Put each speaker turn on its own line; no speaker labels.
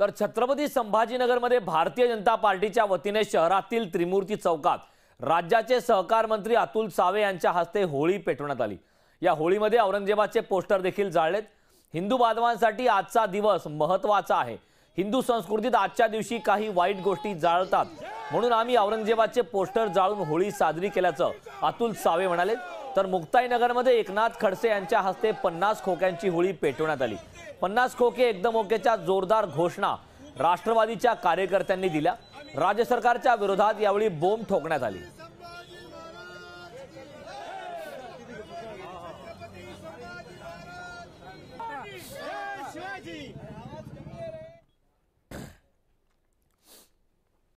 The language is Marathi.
तर छत्रपती संभाजीनगरमध्ये भारतीय जनता पार्टीच्या वतीने शहरातील त्रिमूर्ती चौकात राज्याचे सहकार मंत्री अतुल सावे यांच्या हस्ते होळी पेटवण्यात आली या होळीमध्ये औरंगजेबाचे पोस्टर देखील जाळलेत हिंदू बांधवांसाठी आजचा दिवस महत्वाचा आहे हिंदू संस्कृतीत आजच्या दिवशी काही वाईट गोष्टी जाळतात म्हणून आम्ही औरंगजेबाचे पोस्टर जाळून होळी साजरी केल्याचं अतुल सावे म्हणाले तर मुक्ताईनगरमध्ये एकनाथ खडसे यांच्या हस्ते पन्नास खोक्यांची होळी पेटवण्यात आली पन्नास खोके एकदम ओकेच्या जोरदार घोषणा राष्ट्रवादीच्या कार्यकर्त्यांनी दिल्या राज्य सरकारच्या विरोधात यावेळी बोंब ठोकण्यात आली
शिवाजी